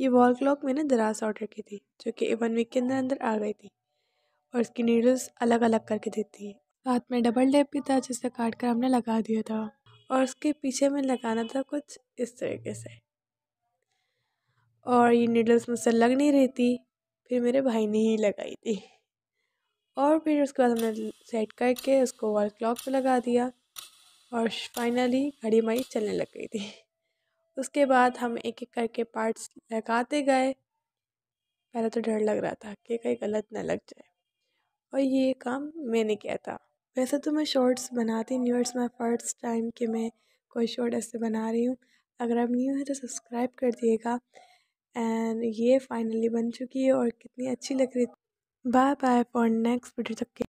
ये wall clock मैंने दराज से ऑर्डर की थी जो कि वन वीक के अंदर अंदर आ गई थी और इसकी नीडल्स अलग अलग करके देती है साथ में डबल टेप भी था जिसे काट कर हमने लगा दिया था और उसके पीछे में लगाना था कुछ इस तरीके से और ये नीडल्स मुझसे लग नहीं रही थी फिर मेरे भाई ने ही लगाई थी और फिर उसके बाद हमने सेट करके उसको वॉल क्लॉक पर लगा दिया और फाइनली घड़ी माई चलने लग गई थी उसके बाद हम एक एक करके पार्ट्स लगाते गए पहले तो डर लग रहा था कि कहीं गलत ना लग जाए और ये काम मैंने किया था वैसे तो मैं शॉर्ट्स बनाती new it's my first time कि मैं कोई शॉर्ट ऐसे बना रही हूँ अगर आप न्यू है तो सब्सक्राइब कर दिएगा एंड ये फाइनली बन चुकी है और कितनी अच्छी लग रही थी bye bye for next video तक के